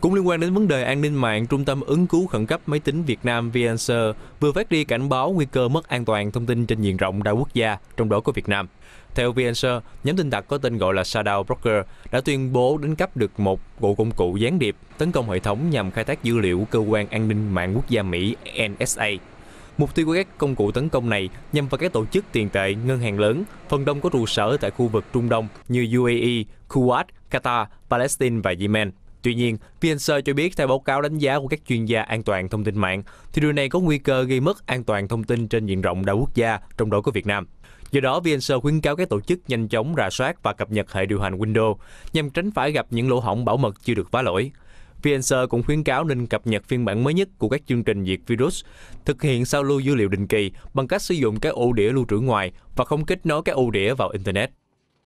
Cũng liên quan đến vấn đề an ninh mạng, Trung tâm ứng cứu khẩn cấp máy tính Việt Nam VNSER vừa phát đi cảnh báo nguy cơ mất an toàn thông tin trên diện rộng đa quốc gia, trong đó có Việt Nam. Theo VNSER, nhóm tin tặc có tên gọi là Shadow Broker đã tuyên bố đánh cắp được một bộ công cụ gián điệp tấn công hệ thống nhằm khai thác dữ liệu của cơ quan an ninh mạng quốc gia Mỹ NSA. Mục tiêu của các công cụ tấn công này nhằm vào các tổ chức tiền tệ, ngân hàng lớn, phần đông có trụ sở tại khu vực Trung Đông như UAE, Kuwait, Qatar, Palestine và Yemen. Tuy nhiên, Piencer cho biết theo báo cáo đánh giá của các chuyên gia an toàn thông tin mạng, thì điều này có nguy cơ gây mất an toàn thông tin trên diện rộng đa quốc gia, trong đó có Việt Nam. Do đó, VNSER khuyến cáo các tổ chức nhanh chóng rà soát và cập nhật hệ điều hành Windows nhằm tránh phải gặp những lỗ hổng bảo mật chưa được phá lỗi. VNSER cũng khuyến cáo nên cập nhật phiên bản mới nhất của các chương trình diệt virus, thực hiện sao lưu dữ liệu định kỳ bằng cách sử dụng các ổ đĩa lưu trữ ngoài và không kết nối các ổ đĩa vào Internet.